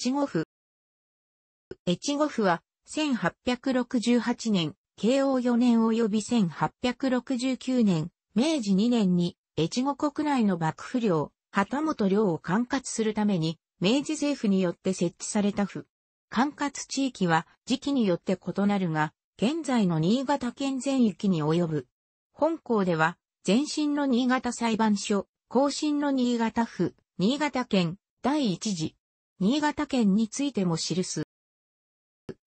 越後府。越後府は、1868年、慶応4年及び1869年、明治2年に、越後国内の幕府領、旗本領を管轄するために、明治政府によって設置された府。管轄地域は時期によって異なるが、現在の新潟県全域に及ぶ。本校では、前身の新潟裁判所、後身の新潟府、新潟県、第一次、新潟県についても記す。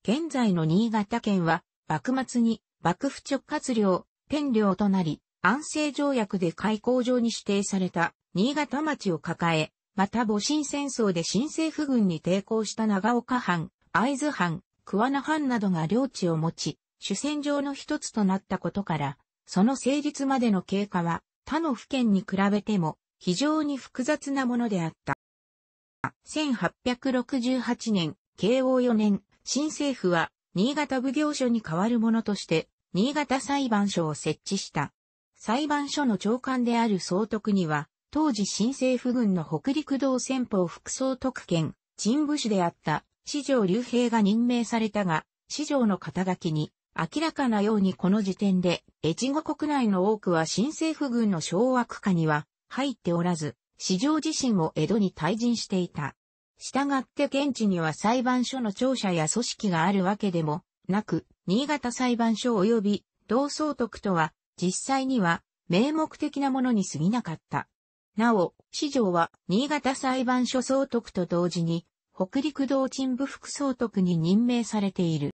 現在の新潟県は、幕末に幕府直轄領、天領となり、安政条約で開港場に指定された新潟町を抱え、また戊辰戦争で新政府軍に抵抗した長岡藩、会津藩、桑名藩などが領地を持ち、主戦場の一つとなったことから、その成立までの経過は他の府県に比べても非常に複雑なものであった。1868年、慶応4年、新政府は、新潟奉行所に代わるものとして、新潟裁判所を設置した。裁判所の長官である総督には、当時新政府軍の北陸道戦法副総督権、陳部士であった、四条竜兵が任命されたが、四条の肩書きに、明らかなようにこの時点で、越後国内の多くは新政府軍の掌握下には入っておらず、市場自身も江戸に退陣していた。従って現地には裁判所の庁舎や組織があるわけでもなく、新潟裁判所及び同総督とは実際には名目的なものに過ぎなかった。なお、市場は新潟裁判所総督と同時に北陸道鎮部副総督に任命されている。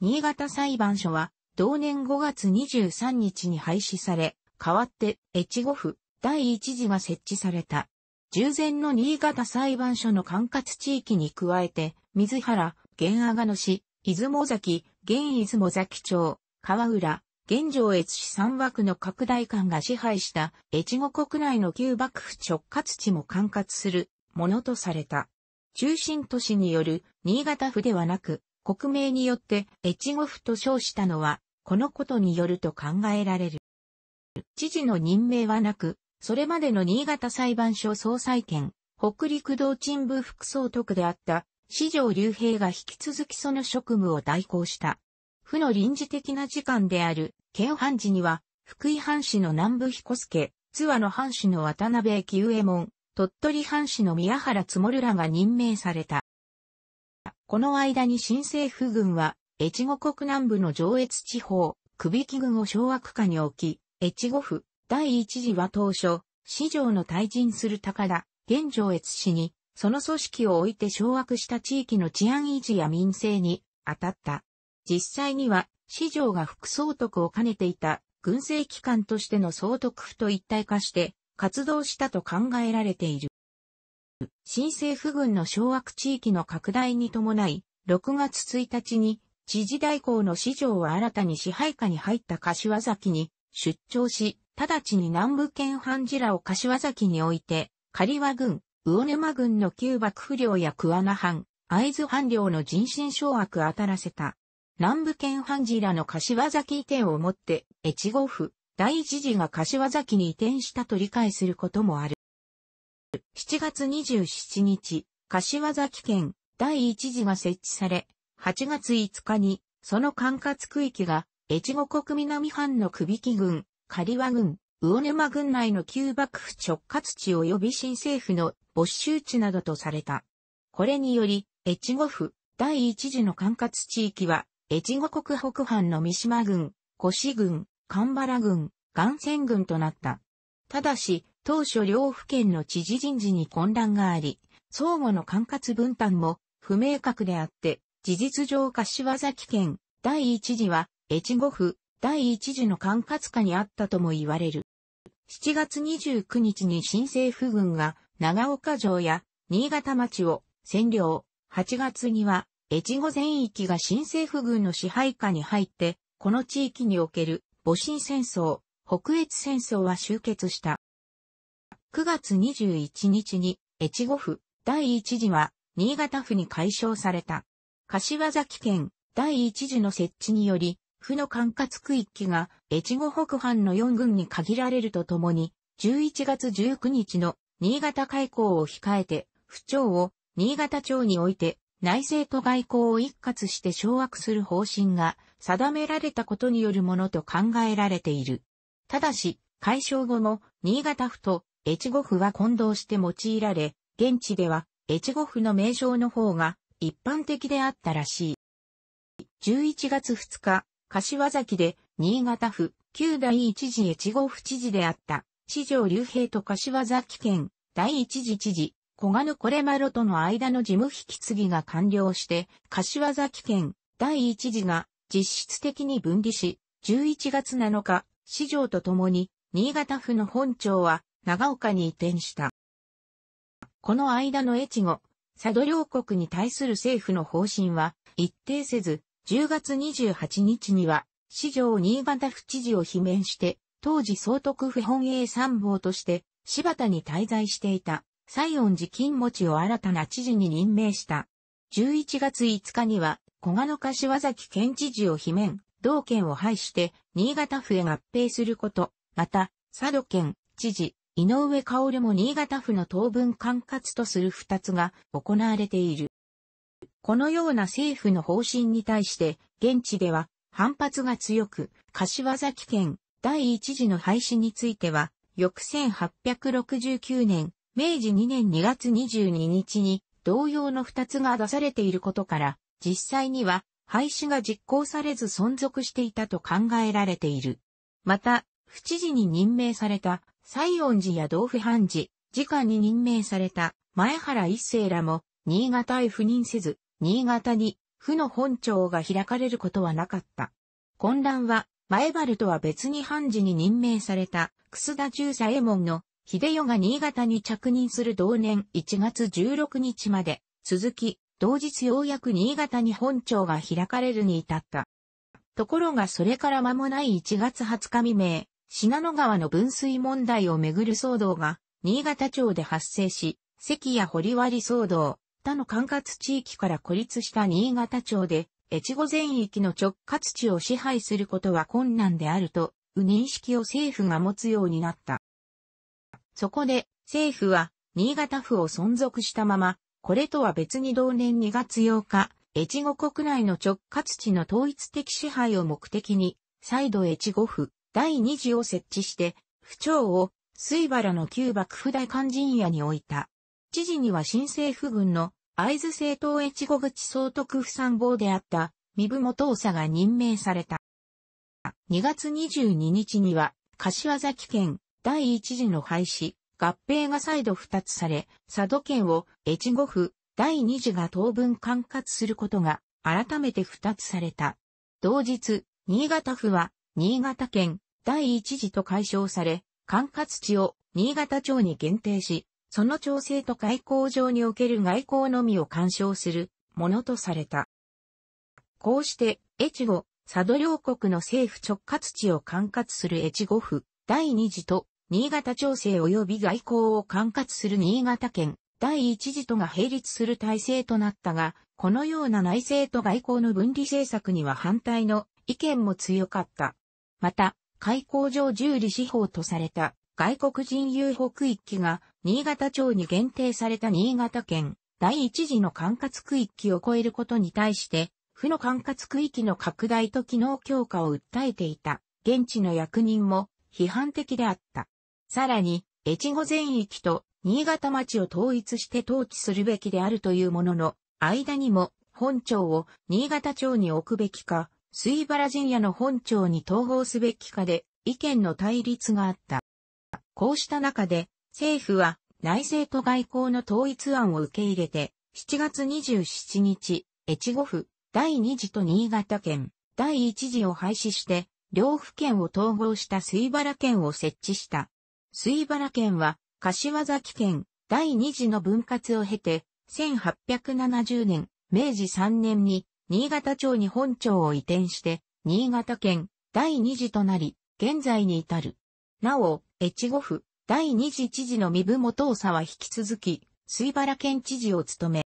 新潟裁判所は同年5月23日に廃止され、代わって越後府、第一次は設置された。従前の新潟裁判所の管轄地域に加えて、水原、現阿賀野市、出雲崎、現出雲崎町、川浦、現上越市三枠の拡大官が支配した越後国内の旧幕府直轄地も管轄するものとされた。中心都市による新潟府ではなく、国名によって越後府と称したのは、このことによると考えられる。知事の任命はなく、それまでの新潟裁判所総裁権、北陸道鎮部副総督であった、四条隆平が引き続きその職務を代行した。府の臨時的な時間である、県藩事には、福井藩士の南部彦助、津和野藩士の渡辺駅右衛門、鳥取藩士の宮原積らが任命された。この間に新政府軍は、越後国南部の上越地方、首木郡を掌握下に置き、越後府、第一次は当初、市場の退陣する高田、現状越市に、その組織を置いて掌握した地域の治安維持や民政に当たった。実際には、市場が副総督を兼ねていた軍政機関としての総督府と一体化して活動したと考えられている。新政府軍の掌握地域の拡大に伴い、6月1日に知事代行の市場は新たに支配下に入った柏崎に出張し、直ちに南部県半らを柏崎において、狩羽軍、魚沼軍の旧幕府領や桑名藩、会津藩領の人心掌握あたらせた。南部県半らの柏崎移転をもって、越後府、第一次が柏崎に移転したと理解することもある。7月27日、柏崎県第一次が設置され、8月5日に、その管轄区域が、越後国南藩の首木郡、狩ウ郡、魚沼郡内の旧幕府直轄地及び新政府の没収地などとされた。これにより、越後府、第一次の管轄地域は、越後国北藩の三島郡、越郡、神原郡、岩泉郡となった。ただし、当初両府県の知事人事に混乱があり、相互の管轄分担も不明確であって、事実上柏崎県第一次は越後府、第一次の管轄下にあったとも言われる。7月29日に新政府軍が長岡城や新潟町を占領。8月には越後全域が新政府軍の支配下に入って、この地域における戊辰戦争、北越戦争は終結した。9月21日に越後府第一次は新潟府に解消された。柏崎県第一次の設置により、府の管轄区域が越後北藩の四軍に限られるとともに、11月19日の新潟開港を控えて、府庁を新潟町において内政と外交を一括して掌握する方針が定められたことによるものと考えられている。ただし、解消後も新潟府と越後府は混同して用いられ、現地では越後府の名称の方が一般的であったらしい。11月2日、柏崎で、新潟府、旧第一次越後府知事であった、四条竜兵と柏崎県、第一次知事、小賀のこれまろとの間の事務引き継ぎが完了して、柏崎県、第一次が、実質的に分離し、11月7日、市場と共に、新潟府の本庁は、長岡に移転した。この間の越後、佐渡両国に対する政府の方針は、一定せず、10月28日には、市場新潟府知事を罷免して、当時総督府本営参謀として、柴田に滞在していた、西恩寺金持ちを新たな知事に任命した。11月5日には、小賀の柏崎県知事を罷免、同県を廃して、新潟府へ合併すること、また、佐渡県、知事、井上薫も新潟府の当分管轄とする二つが行われている。このような政府の方針に対して、現地では反発が強く、柏崎県第一次の廃止については、翌1869年、明治2年2月22日に同様の2つが出されていることから、実際には廃止が実行されず存続していたと考えられている。また、府知事に任命された西恩寺や道府藩寺、次官に任命された前原一世らも新潟へ赴任せず、新潟に、府の本庁が開かれることはなかった。混乱は、前原とは別に判事に任命された、楠田中左衛門の、秀代が新潟に着任する同年1月16日まで、続き、同日ようやく新潟に本庁が開かれるに至った。ところがそれから間もない1月20日未明、品野川の分水問題をめぐる騒動が、新潟町で発生し、関や掘割騒動、他の管轄地域から孤立した新潟町で、越後全域の直轄地を支配することは困難であると、認識を政府が持つようになった。そこで、政府は、新潟府を存続したまま、これとは別に同年2月8日、越後国内の直轄地の統一的支配を目的に、再度越後府第二次を設置して、府庁を水原の旧幕府大官人屋に置いた。知事には新政府軍の会津政党越後口総督府参謀であった三部元長が任命された。2月22日には柏崎県第一次の廃止、合併が再度二つされ、佐渡県を越後府第二次が当分管轄することが改めて二つされた。同日、新潟府は新潟県第一次と解消され、管轄地を新潟町に限定し、その調整と外交上における外交のみを干渉するものとされた。こうして、越後、佐渡両国の政府直轄地を管轄する越後府、第二次と、新潟調整及び外交を管轄する新潟県、第一次とが並立する体制となったが、このような内政と外交の分離政策には反対の意見も強かった。また、開港上重理司法とされた外国人遊歩区域が新潟町に限定された新潟県第一次の管轄区域を超えることに対して、府の管轄区域の拡大と機能強化を訴えていた現地の役人も批判的であった。さらに、越後全域と新潟町を統一して統治するべきであるというものの、間にも本町を新潟町に置くべきか、水原陣屋の本町に統合すべきかで意見の対立があった。こうした中で、政府は内政と外交の統一案を受け入れて、7月27日、越後府、第2次と新潟県、第1次を廃止して、両府県を統合した水原県を設置した。水原県は、柏崎県、第2次の分割を経て、1870年、明治3年に、新潟町に本町を移転して、新潟県、第2次となり、現在に至る。なお、越後府、第二次知事の身分元差は引き続き、水原県知事を務め、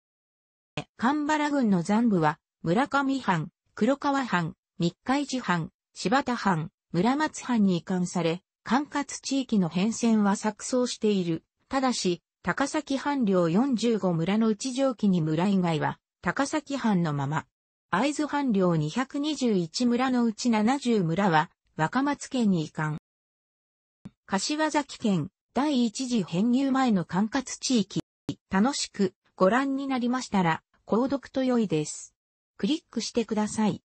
神原郡の残部は、村上藩、黒川藩、三日市藩、柴田藩、村松藩に移管され、管轄地域の変遷は錯綜している。ただし、高崎藩領45村の内上記に村以外は、高崎藩のまま。会津藩領221村のうち70村は、若松県に移管。柏崎県第一次編入前の管轄地域。楽しくご覧になりましたら、購読と良いです。クリックしてください。